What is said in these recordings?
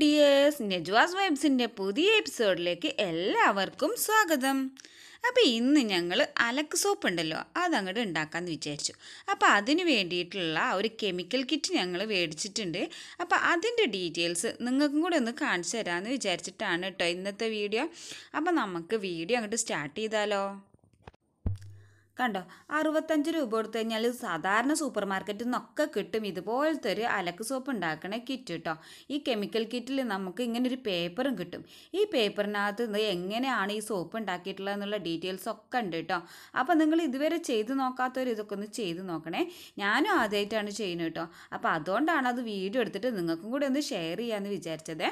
dears നെജ്വാസ് വൈബ്സിൻ്റെ പുതിയ എപ്പിസോഡിലേക്ക് എല്ലാവർക്കും സ്വാഗതം അപ്പോൾ ഇന്ന് ഞങ്ങൾ അലക്ക് സോപ്പ് ഉണ്ടല്ലോ അതങ്ങോട്ട് ഉണ്ടാക്കാമെന്ന് വിചാരിച്ചു അപ്പോൾ അതിന് വേണ്ടിയിട്ടുള്ള ഒരു കെമിക്കൽ കിറ്റ് ഞങ്ങൾ മേടിച്ചിട്ടുണ്ട് അപ്പോൾ അതിൻ്റെ ഡീറ്റെയിൽസ് നിങ്ങൾക്കും കൂടെ ഒന്ന് കാണിച്ചു തരാമെന്ന് വിചാരിച്ചിട്ടാണ് കേട്ടോ ഇന്നത്തെ വീഡിയോ അപ്പോൾ നമുക്ക് വീഡിയോ അങ്ങോട്ട് സ്റ്റാർട്ട് ചെയ്താലോ കണ്ടോ അറുപത്തഞ്ച് രൂപ കൊടുത്തു കഴിഞ്ഞാൽ സാധാരണ സൂപ്പർ മാർക്കറ്റിൽ നിന്നൊക്കെ കിട്ടും ഇതുപോലത്തെ ഒരു അലക്ക് സോപ്പ് ഉണ്ടാക്കണ കിറ്റ് കിട്ടോ ഈ കെമിക്കൽ കിറ്റിൽ നമുക്ക് ഇങ്ങനെ ഒരു പേപ്പറും കിട്ടും ഈ പേപ്പറിനകത്ത് എങ്ങനെയാണ് ഈ സോപ്പ് ഉണ്ടാക്കിയിട്ടുള്ളത് എന്നുള്ള ഡീറ്റെയിൽസ് ഒക്കെ ഉണ്ട് കേട്ടോ അപ്പോൾ നിങ്ങൾ ഇതുവരെ ചെയ്ത് നോക്കാത്തവർ ഇതൊക്കെ ഒന്ന് ചെയ്ത് നോക്കണേ ഞാനും ആദ്യമായിട്ടാണ് ചെയ്യുന്നത് കേട്ടോ അപ്പോൾ അതുകൊണ്ടാണ് അത് വീഡിയോ എടുത്തിട്ട് നിങ്ങൾക്കും കൂടി ഒന്ന് ഷെയർ ചെയ്യാമെന്ന് വിചാരിച്ചത്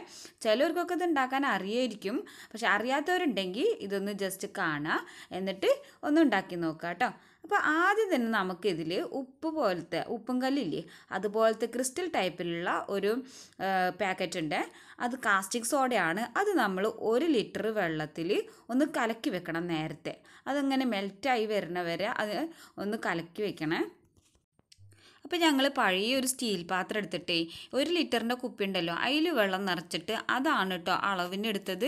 ചിലർക്കൊക്കെ ഇത് ഉണ്ടാക്കാൻ അറിയായിരിക്കും പക്ഷെ അറിയാത്തവരുണ്ടെങ്കിൽ ഇതൊന്ന് ജസ്റ്റ് കാണുക എന്നിട്ട് ഒന്ന് ഉണ്ടാക്കി നോക്കുക കേട്ടോ അപ്പോൾ ആദ്യം തന്നെ നമുക്കിതിൽ ഉപ്പ് പോലത്തെ ഉപ്പും കല്ലില്ലേ അതുപോലത്തെ ക്രിസ്റ്റൽ ടൈപ്പിലുള്ള ഒരു പാക്കറ്റ് ഉണ്ട് അത് കാസ്റ്റിക് സോഡയാണ് അത് നമ്മൾ ഒരു ലിറ്റർ വെള്ളത്തിൽ ഒന്ന് കലക്കി വെക്കണം നേരത്തെ അതങ്ങനെ മെൽറ്റായി വരെ അത് ഒന്ന് കലക്കി വെക്കണേ അപ്പോൾ ഞങ്ങൾ പഴയ ഒരു സ്റ്റീൽ പാത്രം എടുത്തിട്ട് ഒരു ലിറ്ററിൻ്റെ കുപ്പി ഉണ്ടല്ലോ അതിൽ വെള്ളം നിറച്ചിട്ട് അതാണ് കേട്ടോ അളവിന് എടുത്തത്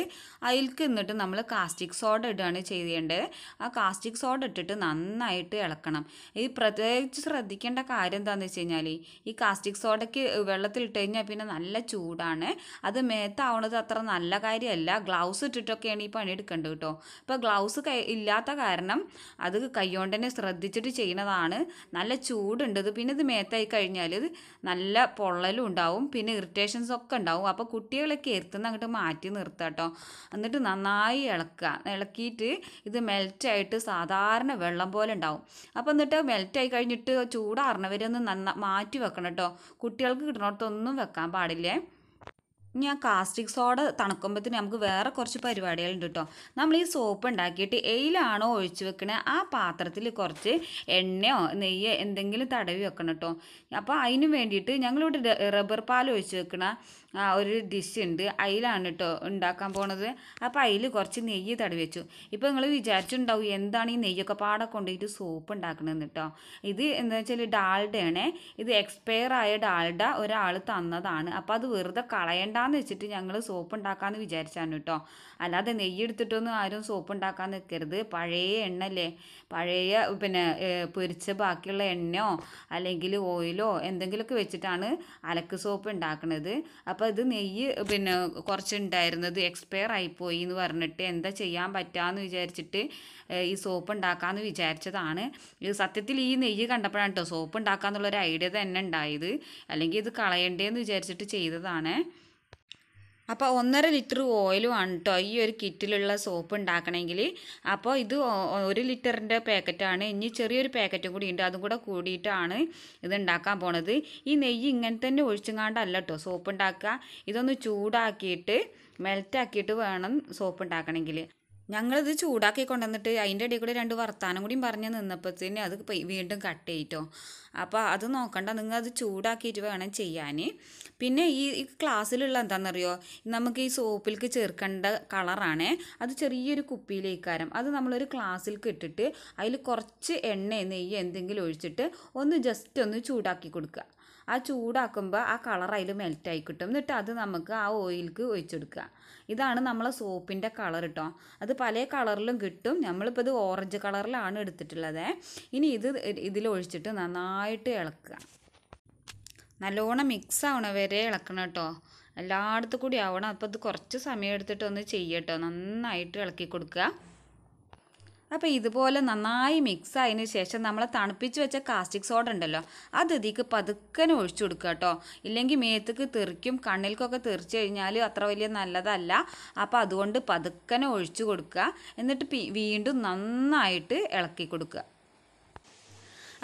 അതിൽക്ക് എന്നിട്ട് നമ്മൾ കാസ്റ്റിക് സോഡ ഇടുകയാണ് ചെയ്യേണ്ടത് ആ കാസ്റ്റിക് സോഡ ഇട്ടിട്ട് നന്നായിട്ട് ഇളക്കണം ഈ പ്രത്യേകിച്ച് ശ്രദ്ധിക്കേണ്ട കാര്യം എന്താണെന്ന് വെച്ച് കഴിഞ്ഞാൽ ഈ കാസ്റ്റിക് സോഡയ്ക്ക് ഇട്ട് കഴിഞ്ഞാൽ പിന്നെ നല്ല ചൂടാണ് അത് മേത്താവണത് അത്ര നല്ല കാര്യമല്ല ഗ്ലൗസ് ഇട്ടിട്ടൊക്കെയാണ് ഈ പണി എടുക്കേണ്ടത് കേട്ടോ ഇപ്പോൾ ഗ്ലൗസ് ഇല്ലാത്ത കാരണം അത് കൈകൊണ്ട് തന്നെ ശ്രദ്ധിച്ചിട്ട് ചെയ്യുന്നതാണ് നല്ല ചൂടുണ്ടത് പിന്നെ ഇത് മേത്തായി കഴിഞ്ഞാൽ നല്ല പൊള്ളലും ഉണ്ടാവും പിന്നെ ഇറിറ്റേഷൻസ് ഒക്കെ ഉണ്ടാവും അപ്പോൾ കുട്ടികളൊക്കെ എരുത്തുന്ന അങ്ങോട്ട് മാറ്റി നിർത്തുക കേട്ടോ എന്നിട്ട് നന്നായി ഇളക്കുക ഇളക്കിയിട്ട് ഇത് മെൽറ്റായിട്ട് സാധാരണ വെള്ളം പോലെ ഉണ്ടാവും അപ്പോൾ എന്നിട്ട് മെൽറ്റായി കഴിഞ്ഞിട്ട് ചൂടാറിനവരെ ഒന്ന് നന്നാ മാറ്റി വെക്കണം കേട്ടോ കുട്ടികൾക്ക് കിട്ടണോടത്തൊന്നും വെക്കാൻ പാടില്ലേ ഇനി ആ കാസ്റ്റിക് സോഡ തണുക്കുമ്പോഴത്തേന് നമുക്ക് വേറെ കുറച്ച് പരിപാടികളുണ്ട് കേട്ടോ നമ്മൾ ഈ സോപ്പ് ഉണ്ടാക്കിയിട്ട് എയിലാണോ ഒഴിച്ച് വെക്കണേ ആ പാത്രത്തിൽ കുറച്ച് എണ്ണയോ നെയ്യോ എന്തെങ്കിലും തടവി വെക്കണം കേട്ടോ അപ്പോൾ അതിന് വേണ്ടിയിട്ട് ഞങ്ങളിവിടെ റബ്ബർ പാൽ ഒഴിച്ച് വെക്കണ ആ ഒരു ഡിഷ് ഉണ്ട് അതിലാണ് കേട്ടോ ഉണ്ടാക്കാൻ പോണത് അപ്പം അതിൽ കുറച്ച് നെയ്യ് തടവി വെച്ചു ഇപ്പം നിങ്ങൾ വിചാരിച്ചിട്ടുണ്ടാവും എന്താണ് ഈ നെയ്യൊക്കെ പാടെ കൊണ്ടുപോയിട്ട് സോപ്പ് ഉണ്ടാക്കണമെന്ന് കേട്ടോ ഇത് എന്താ വെച്ചാൽ ഡാൾഡയാണേ ഇത് എക്സ്പയർ ആയ ഡാൾഡ ഒരാൾ തന്നതാണ് അപ്പം അത് വെറുതെ കളയണ്ടെന്ന് വെച്ചിട്ട് ഞങ്ങൾ സോപ്പ് ഉണ്ടാക്കാമെന്ന് വിചാരിച്ചാണ് കേട്ടോ അല്ലാതെ നെയ്യ് എടുത്തിട്ടൊന്നും ആരും സോപ്പ് ഉണ്ടാക്കാൻ നിൽക്കരുത് പഴയ എണ്ണല്ലേ പഴയ പിന്നെ പൊരിച്ച ബാക്കിയുള്ള എണ്ണയോ അല്ലെങ്കിൽ ഓയിലോ എന്തെങ്കിലുമൊക്കെ വെച്ചിട്ടാണ് അലക്ക് സോപ്പ് ഉണ്ടാക്കുന്നത് അപ്പോൾ ഇത് നെയ്യ് പിന്നെ കുറച്ചുണ്ടായിരുന്നത് എക്സ്പയർ ആയിപ്പോയി എന്ന് പറഞ്ഞിട്ട് എന്താ ചെയ്യാൻ പറ്റാന്ന് വിചാരിച്ചിട്ട് ഈ സോപ്പ് ഉണ്ടാക്കാമെന്ന് വിചാരിച്ചതാണ് ഇത് സത്യത്തിൽ ഈ നെയ്യ് കണ്ടപ്പോഴാണ് കേട്ടോ സോപ്പ് ഉണ്ടാക്കാമെന്നുള്ളൊരു ഐഡിയ തന്നെ ഉണ്ടായത് അല്ലെങ്കിൽ ഇത് കളയണ്ടേന്ന് വിചാരിച്ചിട്ട് ചെയ്തതാണ് അപ്പോൾ ഒന്നര ലിറ്റർ ഓയിലുമാണ് കേട്ടോ ഈ ഒരു കിറ്റിലുള്ള സോപ്പ് ഉണ്ടാക്കണമെങ്കിൽ അപ്പോൾ ഇത് ഒരു ലിറ്ററിൻ്റെ പാക്കറ്റാണ് ഇനി ചെറിയൊരു പാക്കറ്റും കൂടി ഉണ്ട് അതും കൂടെ കൂടിയിട്ടാണ് ഇത് ഉണ്ടാക്കാൻ പോണത് ഈ നെയ്യ് ഇങ്ങനെ തന്നെ ഒഴിച്ചുങ്ങാണ്ടല്ല കേട്ടോ സോപ്പ് ഉണ്ടാക്കുക ഇതൊന്ന് ചൂടാക്കിയിട്ട് മെൽറ്റാക്കിയിട്ട് വേണം സോപ്പ് ഉണ്ടാക്കണമെങ്കിൽ ഞങ്ങളിത് ചൂടാക്കി കൊണ്ടുവന്നിട്ട് അതിൻ്റെ ഇടയിൽ കൂടി രണ്ട് വർത്താനം കൂടിയും പറഞ്ഞ് നിന്നപ്പോഴത്തേന് അത് വീണ്ടും കട്ട് ചെയ്യിട്ടോ അപ്പോൾ അത് നോക്കണ്ട നിങ്ങൾ അത് ചൂടാക്കിയിട്ട് വേണം ചെയ്യാൻ പിന്നെ ഈ ക്ലാസ്സിലുള്ള എന്താണെന്നറിയോ നമുക്ക് ഈ സോപ്പിലേക്ക് ചേർക്കേണ്ട കളറാണ് അത് ചെറിയൊരു കുപ്പിയിലേക്കാരം അത് നമ്മളൊരു ക്ലാസ്സിലേക്ക് ഇട്ടിട്ട് അതിൽ കുറച്ച് എണ്ണ നെയ്യ് എന്തെങ്കിലും ഒഴിച്ചിട്ട് ഒന്ന് ജസ്റ്റ് ഒന്ന് ചൂടാക്കി കൊടുക്കുക ആ ചൂടാക്കുമ്പോൾ ആ കളർ അതിൽ മെൽറ്റായി കിട്ടും എന്നിട്ട് അത് നമുക്ക് ആ ഓയിലിക്ക് ഒഴിച്ചെടുക്കുക ഇതാണ് നമ്മളെ സോപ്പിൻ്റെ കളർ കിട്ടോ അത് പല കളറിലും കിട്ടും നമ്മളിപ്പോൾ ഇത് ഓറഞ്ച് കളറിലാണ് എടുത്തിട്ടുള്ളത് ഇനി ഇത് ഇതിലൊഴിച്ചിട്ട് നന്നായിട്ട് ഇളക്കുക നല്ലോണം മിക്സ് ആവണ വരെ ഇളക്കണം കേട്ടോ എല്ലായിടത്തും കൂടി ആവണം അപ്പോൾ ഇത് കുറച്ച് സമയം എടുത്തിട്ടൊന്ന് ചെയ്യട്ടോ നന്നായിട്ട് ഇളക്കി കൊടുക്കുക അപ്പോൾ ഇതുപോലെ നന്നായി മിക്സ് ആയതിന് ശേഷം നമ്മൾ തണുപ്പിച്ച് വെച്ച കാസ്റ്റിക് സോഡ ഉണ്ടല്ലോ അത് ഇതിക്ക് പതുക്കനെ ഒഴിച്ചു കൊടുക്കുക കേട്ടോ ഇല്ലെങ്കിൽ മേത്തക്ക് തെറിക്കും കണ്ണിൽക്കൊക്കെ തെറിച്ച് കഴിഞ്ഞാൽ അത്ര വലിയ നല്ലതല്ല അപ്പോൾ അതുകൊണ്ട് പതുക്കനെ ഒഴിച്ചു കൊടുക്കുക എന്നിട്ട് വീണ്ടും നന്നായിട്ട് ഇളക്കി കൊടുക്കുക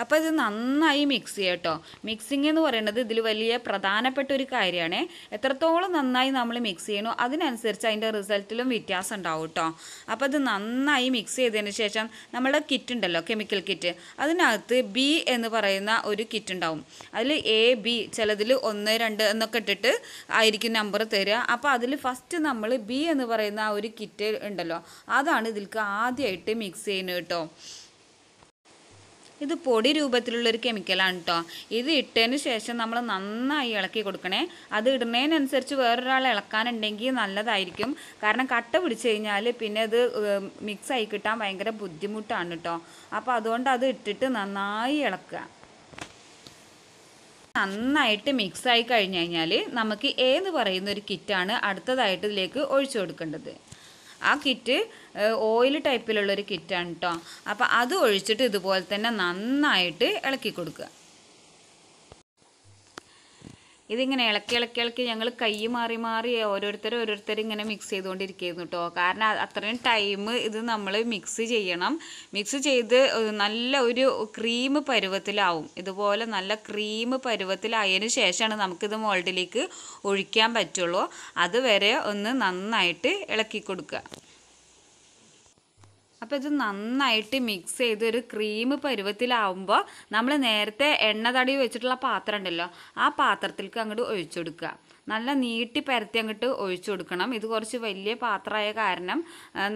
അപ്പോൾ ഇത് നന്നായി മിക്സ് ചെയ്യുക കേട്ടോ മിക്സിംഗ് എന്ന് പറയുന്നത് ഇതിൽ വലിയ പ്രധാനപ്പെട്ട ഒരു കാര്യമാണ് എത്രത്തോളം നന്നായി നമ്മൾ മിക്സ് ചെയ്യണോ അതിനനുസരിച്ച് അതിൻ്റെ റിസൾട്ടിലും വ്യത്യാസം ഉണ്ടാവും കേട്ടോ അപ്പോൾ ഇത് നന്നായി മിക്സ് ചെയ്തതിന് ശേഷം നമ്മുടെ കിറ്റ് ഉണ്ടല്ലോ കെമിക്കൽ കിറ്റ് അതിനകത്ത് ബി എന്ന് പറയുന്ന ഒരു കിറ്റ് ഉണ്ടാവും അതിൽ എ ബി ചിലതിൽ ഒന്ന് രണ്ട് എന്നൊക്കെ ഇട്ടിട്ട് ആയിരിക്കും നമ്പർ തരിക അപ്പോൾ അതിൽ ഫസ്റ്റ് നമ്മൾ ബി എന്ന് പറയുന്ന ഒരു കിറ്റ് ഉണ്ടല്ലോ അതാണ് ഇതിൽക്ക് ആദ്യമായിട്ട് മിക്സ് ചെയ്യുന്നത് കേട്ടോ ഇത് പൊടി രൂപത്തിലുള്ള ഒരു കെമിക്കലാണ് കേട്ടോ ഇത് ഇട്ടതിന് ശേഷം നമ്മൾ നന്നായി ഇളക്കി കൊടുക്കണേ അത് ഇടുന്നതിനനുസരിച്ച് വേറൊരാൾ ഇളക്കാനുണ്ടെങ്കിൽ നല്ലതായിരിക്കും കാരണം കട്ട പിടിച്ച് കഴിഞ്ഞാൽ പിന്നെ അത് മിക്സ് ആയി കിട്ടാൻ ഭയങ്കര ബുദ്ധിമുട്ടാണ് കേട്ടോ അപ്പോൾ അതുകൊണ്ട് അത് ഇട്ടിട്ട് നന്നായി ഇളക്കുക നന്നായിട്ട് മിക്സ് ആയി കഴിഞ്ഞു കഴിഞ്ഞാൽ നമുക്ക് എന്ന് പറയുന്ന ഒരു കിറ്റാണ് അടുത്തതായിട്ട് ഇതിലേക്ക് ഒഴിച്ചു കൊടുക്കേണ്ടത് ആ കിറ്റ് ഓയിൽ ടൈപ്പിലുള്ളൊരു കിറ്റാണ് കേട്ടോ അപ്പോൾ അത് ഒഴിച്ചിട്ട് ഇതുപോലെ തന്നെ നന്നായിട്ട് ഇളക്കി കൊടുക്കുക ഇതിങ്ങനെ ഇളക്കി ഇളക്കി ഇളക്കി ഞങ്ങൾ കൈ മാറി മാറി ഓരോരുത്തർ ഓരോരുത്തർ ഇങ്ങനെ മിക്സ് ചെയ്തുകൊണ്ടിരിക്കുന്നു കേട്ടോ കാരണം അത്രയും ടൈം ഇത് നമ്മൾ മിക്സ് ചെയ്യണം മിക്സ് ചെയ്ത് നല്ല ഒരു ക്രീം പരുവത്തിലാവും ഇതുപോലെ നല്ല ക്രീം പരുവത്തിലായതിനു ശേഷമാണ് നമുക്കിത് മോൾഡിലേക്ക് ഒഴിക്കാൻ പറ്റുള്ളൂ അതുവരെ ഒന്ന് നന്നായിട്ട് ഇളക്കി കൊടുക്കുക അപ്പോൾ ഇത് നന്നായിട്ട് മിക്സ് ചെയ്ത് ഒരു ക്രീം പരുവത്തിലാവുമ്പോൾ നമ്മൾ നേരത്തെ എണ്ണ തടി വെച്ചിട്ടുള്ള പാത്രം ഉണ്ടല്ലോ ആ പാത്രത്തിലേക്ക് അങ്ങോട്ട് ഒഴിച്ചു കൊടുക്കുക നല്ല നീട്ടി പരത്തി അങ്ങോട്ട് ഒഴിച്ചു കൊടുക്കണം ഇത് കുറച്ച് വലിയ പാത്രമായ കാരണം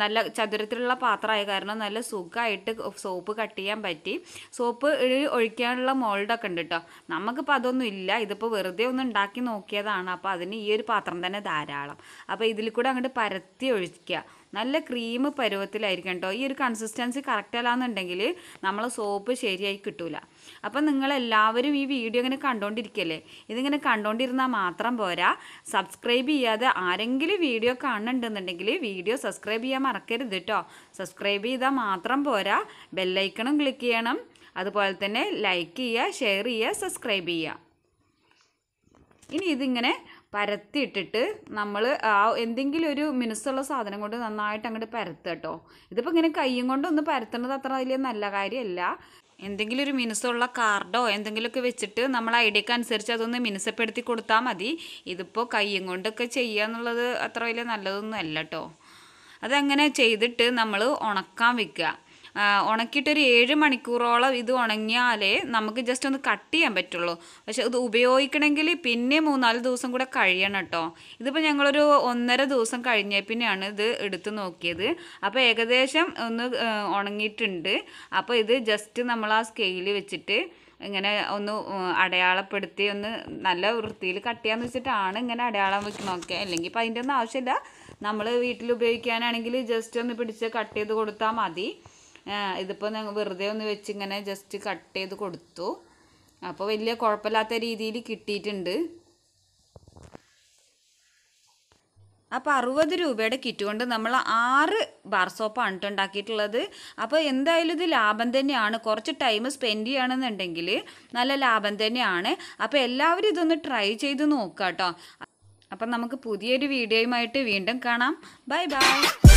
നല്ല ചതുരത്തിലുള്ള പാത്രമായ കാരണം നല്ല സുഖമായിട്ട് സോപ്പ് കട്ട് ചെയ്യാൻ പറ്റി സോപ്പ് ഒഴിക്കാനുള്ള മോൾഡൊക്കെ ഉണ്ട് കേട്ടോ നമുക്കിപ്പോൾ അതൊന്നും ഇല്ല ഇതിപ്പോൾ വെറുതെ ഒന്ന് ഉണ്ടാക്കി നോക്കിയതാണ് അപ്പോൾ അതിന് ഈ ഒരു പാത്രം തന്നെ ധാരാളം അപ്പോൾ ഇതിൽ കൂടെ അങ്ങോട്ട് പരത്തി ഒഴിക്കുക നല്ല ക്രീം പരുവത്തിലായിരിക്കും കേട്ടോ ഈ ഒരു കൺസിസ്റ്റൻസി കറക്റ്റ് അല്ലാന്നുണ്ടെങ്കിൽ നമ്മൾ സോപ്പ് ശരിയായി കിട്ടൂല അപ്പം നിങ്ങളെല്ലാവരും ഈ വീഡിയോ ഇങ്ങനെ കണ്ടുകൊണ്ടിരിക്കല്ലേ ഇതിങ്ങനെ കണ്ടുകൊണ്ടിരുന്നാൽ മാത്രം പോരാ സബ്സ്ക്രൈബ് ചെയ്യാതെ ആരെങ്കിലും വീഡിയോ കാണുന്നുണ്ടെന്നുണ്ടെങ്കിൽ വീഡിയോ സബ്സ്ക്രൈബ് ചെയ്യാൻ മറക്കരുത് കേട്ടോ സബ്സ്ക്രൈബ് ചെയ്താൽ മാത്രം പോരാ ബെല്ലൈക്കണും ക്ലിക്ക് ചെയ്യണം അതുപോലെ തന്നെ ലൈക്ക് ചെയ്യുക ഷെയർ ചെയ്യുക സബ്സ്ക്രൈബ് ചെയ്യുക ഇനി ഇതിങ്ങനെ പരത്തിയിട്ടിട്ട് നമ്മൾ ആ എന്തെങ്കിലും ഒരു മിനുസുള്ള സാധനം കൊണ്ട് നന്നായിട്ട് അങ്ങോട്ട് പരത്തുക കേട്ടോ ഇതിപ്പോൾ ഇങ്ങനെ കൈയും കൊണ്ടൊന്ന് പരത്തുന്നത് അത്ര വലിയ നല്ല കാര്യമല്ല എന്തെങ്കിലും ഒരു മിനുസുള്ള കാർഡോ എന്തെങ്കിലുമൊക്കെ വെച്ചിട്ട് നമ്മൾ ഐഡിയക്ക് അനുസരിച്ച് അതൊന്ന് മിനുസപ്പെടുത്തി കൊടുത്താൽ മതി ഇതിപ്പോൾ കൈയും കൊണ്ടൊക്കെ ചെയ്യുക എന്നുള്ളത് അത്ര വലിയ നല്ലതൊന്നും അല്ല കേട്ടോ അതങ്ങനെ ചെയ്തിട്ട് നമ്മൾ ഉണക്കാൻ വെക്കുക ഉണക്കിയിട്ടൊരു ഏഴ് മണിക്കൂറോളം ഇത് ഉണങ്ങിയാലേ നമുക്ക് ജസ്റ്റ് ഒന്ന് കട്ട് ചെയ്യാൻ പറ്റുള്ളൂ പക്ഷേ ഇത് ഉപയോഗിക്കണമെങ്കിൽ പിന്നെ മൂന്നാല് ദിവസം കൂടെ കഴിയണം കേട്ടോ ഇതിപ്പോൾ ഞങ്ങളൊരു ഒന്നര ദിവസം കഴിഞ്ഞ പിന്നെയാണ് ഇത് എടുത്ത് നോക്കിയത് അപ്പോൾ ഏകദേശം ഒന്ന് ഉണങ്ങിയിട്ടുണ്ട് അപ്പോൾ ഇത് ജസ്റ്റ് നമ്മൾ ആ സ്കെയിൽ വെച്ചിട്ട് ഇങ്ങനെ ഒന്ന് അടയാളപ്പെടുത്തി ഒന്ന് നല്ല വൃത്തിയിൽ കട്ട് ചെയ്യാന്ന് വെച്ചിട്ടാണ് ഇങ്ങനെ അടയാളം നോക്കിയത് അല്ലെങ്കിൽ ഇപ്പം അതിൻ്റെ ഒന്നും ആവശ്യമില്ല നമ്മൾ വീട്ടിൽ ഉപയോഗിക്കാനാണെങ്കിൽ ജസ്റ്റ് ഒന്ന് പിടിച്ച് കട്ട് ചെയ്ത് കൊടുത്താൽ മതി ഇതിപ്പോൾ ഞങ്ങൾ വെറുതെ ഒന്ന് വെച്ച് ഇങ്ങനെ ജസ്റ്റ് കട്ട് ചെയ്ത് കൊടുത്തു അപ്പോൾ വലിയ കുഴപ്പമില്ലാത്ത രീതിയിൽ കിട്ടിയിട്ടുണ്ട് അപ്പോൾ അറുപത് രൂപയുടെ കിറ്റ് കൊണ്ട് നമ്മൾ ആറ് ബാർ സോപ്പാണ് കേട്ടോ ഉണ്ടാക്കിയിട്ടുള്ളത് അപ്പോൾ എന്തായാലും ഇത് ലാഭം തന്നെയാണ് കുറച്ച് ടൈം സ്പെൻഡ് ചെയ്യണമെന്നുണ്ടെങ്കിൽ നല്ല ലാഭം തന്നെയാണ് അപ്പോൾ എല്ലാവരും ഇതൊന്ന് ട്രൈ ചെയ്ത് നോക്കാം കേട്ടോ അപ്പം നമുക്ക് പുതിയൊരു വീഡിയോയുമായിട്ട് വീണ്ടും കാണാം ബൈ ബൈ